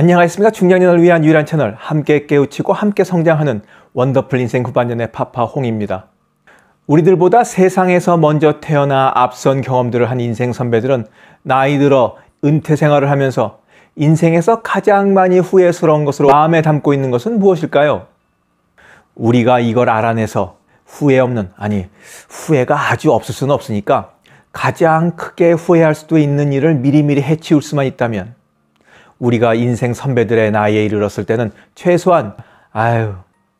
안녕하십니까. 중년인을 위한 유일한 채널, 함께 깨우치고 함께 성장하는 원더풀 인생 후반년의 파파 홍입니다. 우리들보다 세상에서 먼저 태어나 앞선 경험들을 한 인생 선배들은 나이 들어 은퇴 생활을 하면서 인생에서 가장 많이 후회스러운 것으로 마음에 담고 있는 것은 무엇일까요? 우리가 이걸 알아내서 후회 없는, 아니, 후회가 아주 없을 수는 없으니까 가장 크게 후회할 수도 있는 일을 미리미리 해치울 수만 있다면 우리가 인생 선배들의 나이에 이르렀을 때는 최소한 아유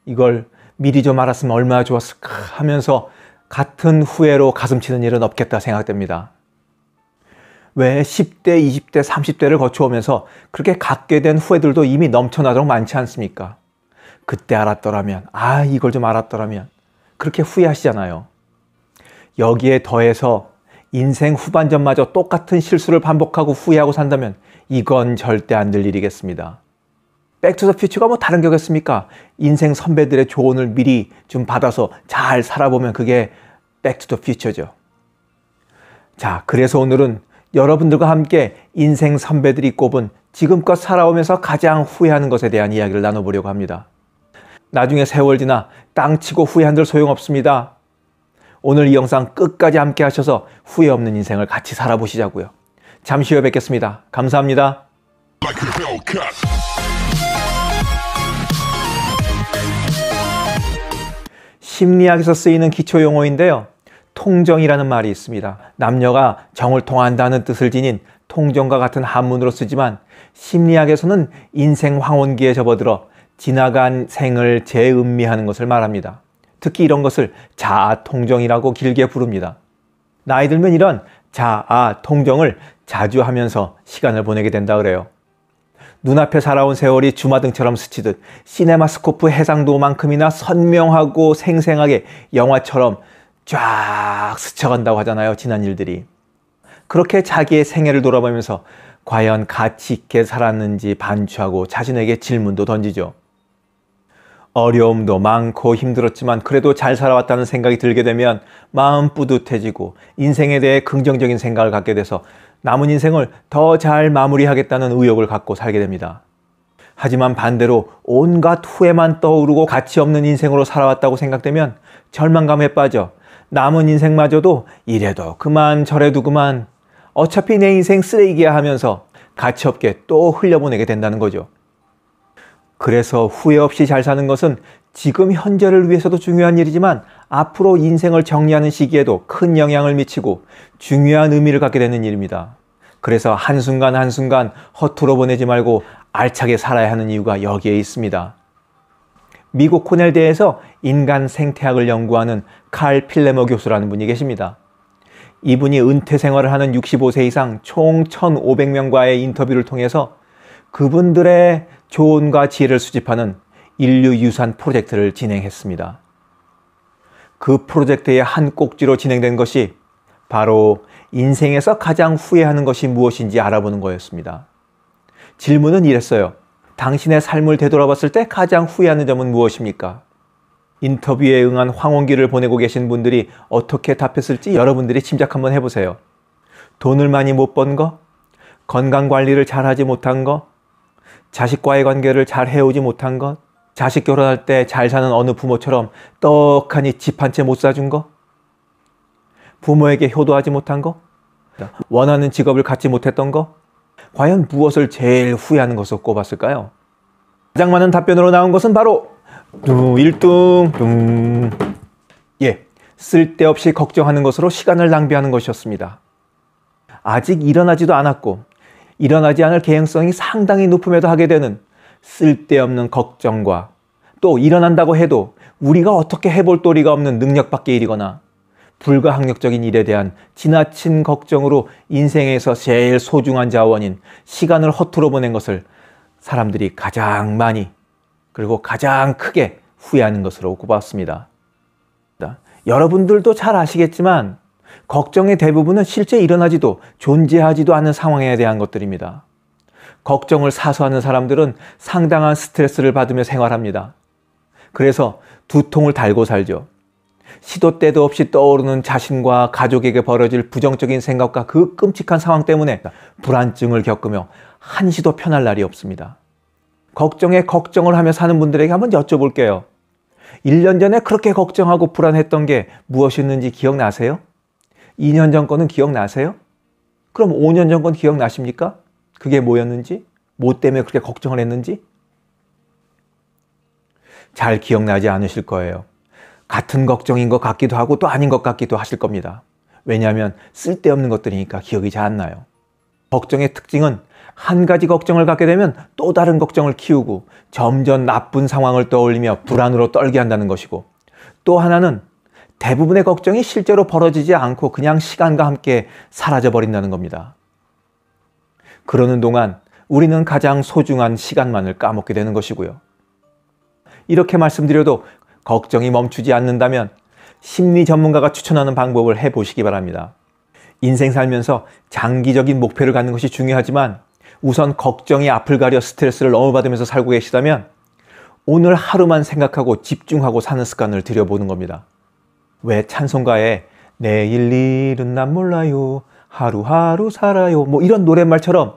이걸 미리 좀 알았으면 얼마나 좋았을까 하면서 같은 후회로 가슴 치는 일은 없겠다 생각됩니다. 왜 10대, 20대, 30대를 거쳐오면서 그렇게 갖게 된 후회들도 이미 넘쳐나도록 많지 않습니까? 그때 알았더라면, 아, 이걸 좀 알았더라면. 그렇게 후회하시잖아요. 여기에 더해서 인생 후반전마저 똑같은 실수를 반복하고 후회하고 산다면 이건 절대 안 될 일이겠습니다. 백투더퓨처가 뭐 다른 거겠습니까? 인생 선배들의 조언을 미리 좀 받아서 잘 살아보면 그게 백투더퓨처죠. 자, 그래서 오늘은 여러분들과 함께 인생 선배들이 꼽은 지금껏 살아오면서 가장 후회하는 것에 대한 이야기를 나눠보려고 합니다. 나중에 세월 지나 땅 치고 후회한들 소용없습니다. 오늘 이 영상 끝까지 함께 하셔서 후회 없는 인생을 같이 살아보시자고요. 잠시 후에 뵙겠습니다. 감사합니다. 심리학에서 쓰이는 기초 용어인데요. 통정이라는 말이 있습니다. 남녀가 정을 통한다는 뜻을 지닌 통정과 같은 한문으로 쓰지만 심리학에서는 인생 황혼기에 접어들어 지나간 생을 재음미하는 것을 말합니다. 특히 이런 것을 자아 통정이라고 길게 부릅니다. 나이 들면 이런 자아 통정을 자주 하면서 시간을 보내게 된다 그래요. 눈앞에 살아온 세월이 주마등처럼 스치듯 시네마스코프 해상도만큼이나 선명하고 생생하게 영화처럼 쫙 스쳐간다고 하잖아요. 지난 일들이. 그렇게 자기의 생애를 돌아보면서 과연 가치 있게 살았는지 반추하고 자신에게 질문도 던지죠. 어려움도 많고 힘들었지만 그래도 잘 살아왔다는 생각이 들게 되면 마음 뿌듯해지고 인생에 대해 긍정적인 생각을 갖게 돼서 남은 인생을 더 잘 마무리하겠다는 의욕을 갖고 살게 됩니다. 하지만 반대로 온갖 후회만 떠오르고 가치 없는 인생으로 살아왔다고 생각되면 절망감에 빠져 남은 인생마저도 이래도 그만 저래도 그만 어차피 내 인생 쓰레기야 하면서 가치 없게 또 흘려보내게 된다는 거죠. 그래서 후회 없이 잘 사는 것은 지금 현재를 위해서도 중요한 일이지만 앞으로 인생을 정리하는 시기에도 큰 영향을 미치고 중요한 의미를 갖게 되는 일입니다. 그래서 한순간 한순간 허투루 보내지 말고 알차게 살아야 하는 이유가 여기에 있습니다. 미국 코넬대에서 인간 생태학을 연구하는 칼 필레머 교수라는 분이 계십니다. 이분이 은퇴 생활을 하는 65세 이상 총 1,500명과의 인터뷰를 통해서 그분들의 조언과 지혜를 수집하는 인류 유산 프로젝트를 진행했습니다. 그 프로젝트의 한 꼭지로 진행된 것이 바로 인생에서 가장 후회하는 것이 무엇인지 알아보는 거였습니다. 질문은 이랬어요. 당신의 삶을 되돌아봤을 때 가장 후회하는 점은 무엇입니까? 인터뷰에 응한 황혼기를 보내고 계신 분들이 어떻게 답했을지 여러분들이 짐작 한번 해보세요. 돈을 많이 못 번 거? 건강 관리를 잘하지 못한 거? 자식과의 관계를 잘해오지 못한 것, 자식 결혼할 때 잘 사는 어느 부모처럼 떡하니 집 한 채 못 사준 것, 부모에게 효도하지 못한 것, 원하는 직업을 갖지 못했던 것, 과연 무엇을 제일 후회하는 것으로 꼽았을까요? 가장 많은 답변으로 나온 것은 바로 1등 예, 쓸데없이 걱정하는 것으로 시간을 낭비하는 것이었습니다. 아직 일어나지도 않았고 일어나지 않을 개연성이 상당히 높음에도 하게 되는 쓸데없는 걱정과 또 일어난다고 해도 우리가 어떻게 해볼 도리가 없는 능력 밖의 일이거나 불가항력적인 일에 대한 지나친 걱정으로 인생에서 제일 소중한 자원인 시간을 허투루 보낸 것을 사람들이 가장 많이 그리고 가장 크게 후회하는 것으로 꼽았습니다. 여러분들도 잘 아시겠지만 걱정의 대부분은 실제 일어나지도 존재하지도 않은 상황에 대한 것들입니다. 걱정을 사소하는 사람들은 상당한 스트레스를 받으며 생활합니다. 그래서 두통을 달고 살죠. 시도 때도 없이 떠오르는 자신과 가족에게 벌어질 부정적인 생각과 그 끔찍한 상황 때문에 불안증을 겪으며 한시도 편할 날이 없습니다. 걱정에 걱정을 하며 사는 분들에게 한번 여쭤볼게요. 1년 전에 그렇게 걱정하고 불안했던 게 무엇이었는지 기억나세요? 2년 전 거는 기억나세요? 그럼 5년 전 건 기억나십니까? 그게 뭐였는지? 뭐 때문에 그렇게 걱정을 했는지? 잘 기억나지 않으실 거예요. 같은 걱정인 것 같기도 하고 또 아닌 것 같기도 하실 겁니다. 왜냐하면 쓸데없는 것들이니까 기억이 잘 안 나요. 걱정의 특징은 한 가지 걱정을 갖게 되면 또 다른 걱정을 키우고 점점 나쁜 상황을 떠올리며 불안으로 떨게 한다는 것이고 또 하나는 대부분의 걱정이 실제로 벌어지지 않고 그냥 시간과 함께 사라져 버린다는 겁니다. 그러는 동안 우리는 가장 소중한 시간만을 까먹게 되는 것이고요. 이렇게 말씀드려도 걱정이 멈추지 않는다면 심리 전문가가 추천하는 방법을 해보시기 바랍니다. 인생 살면서 장기적인 목표를 갖는 것이 중요하지만 우선 걱정이 앞을 가려 스트레스를 너무 받으면서 살고 계시다면 오늘 하루만 생각하고 집중하고 사는 습관을 들여보는 겁니다. 왜 찬송가에 내일 일은 난 몰라요. 하루하루 살아요. 뭐 이런 노랫말처럼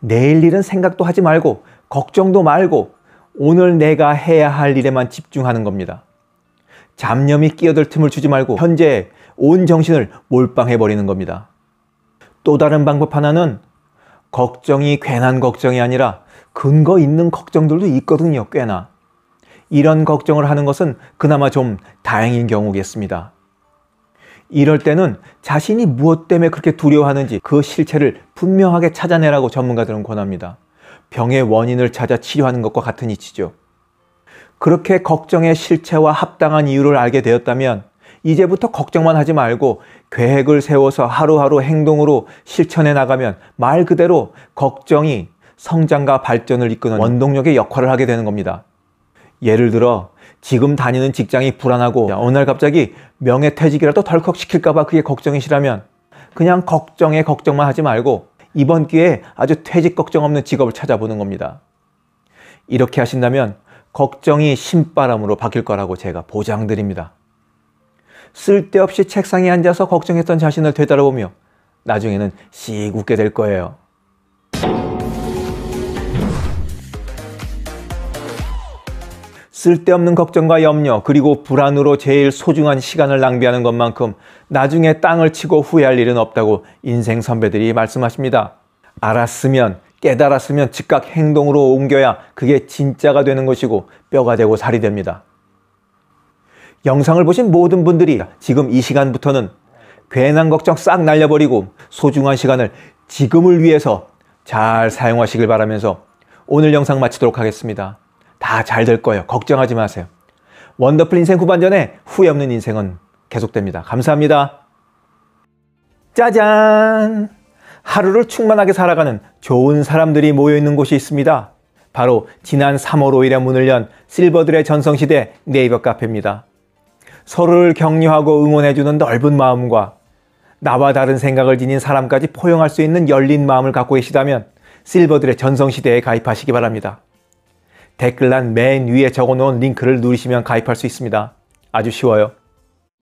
내일 일은 생각도 하지 말고 걱정도 말고 오늘 내가 해야 할 일에만 집중하는 겁니다. 잡념이 끼어들 틈을 주지 말고 현재 온 정신을 몰빵해 버리는 겁니다. 또 다른 방법 하나는 걱정이 괜한 걱정이 아니라 근거 있는 걱정들도 있거든요, 꽤나. 이런 걱정을 하는 것은 그나마 좀 다행인 경우겠습니다. 이럴 때는 자신이 무엇 때문에 그렇게 두려워하는지 그 실체를 분명하게 찾아내라고 전문가들은 권합니다. 병의 원인을 찾아 치료하는 것과 같은 이치죠. 그렇게 걱정의 실체와 합당한 이유를 알게 되었다면 이제부터 걱정만 하지 말고 계획을 세워서 하루하루 행동으로 실천해 나가면 말 그대로 걱정이 성장과 발전을 이끄는 원동력의 역할을 하게 되는 겁니다. 예를 들어 지금 다니는 직장이 불안하고 어느 날 갑자기 명예퇴직이라도 덜컥 시킬까봐 그게 걱정이시라면 그냥 걱정에 걱정만 하지 말고 이번 기회에 아주 퇴직 걱정 없는 직업을 찾아보는 겁니다. 이렇게 하신다면 걱정이 신바람으로 바뀔 거라고 제가 보장드립니다. 쓸데없이 책상에 앉아서 걱정했던 자신을 되돌아보며 나중에는 씩 웃게 될 거예요. 쓸데없는 걱정과 염려, 그리고 불안으로 제일 소중한 시간을 낭비하는 것만큼 나중에 땅을 치고 후회할 일은 없다고 인생 선배들이 말씀하십니다. 알았으면, 깨달았으면 즉각 행동으로 옮겨야 그게 진짜가 되는 것이고 뼈가 되고 살이 됩니다. 영상을 보신 모든 분들이 지금 이 시간부터는 괜한 걱정 싹 날려버리고 소중한 시간을 지금을 위해서 잘 사용하시길 바라면서 오늘 영상 마치도록 하겠습니다. 다잘될 거예요. 걱정하지 마세요. 원더풀 인생 후반전에 후회 없는 인생은 계속됩니다. 감사합니다. 짜잔! 하루를 충만하게 살아가는 좋은 사람들이 모여있는 곳이 있습니다. 바로 지난 3월 5일에 문을 연 실버들의 전성시대 네이버 카페입니다. 서로를 격려하고 응원해주는 넓은 마음과 나와 다른 생각을 지닌 사람까지 포용할 수 있는 열린 마음을 갖고 계시다면 실버들의 전성시대에 가입하시기 바랍니다. 댓글란 맨 위에 적어놓은 링크를 누르시면 가입할 수 있습니다. 아주 쉬워요.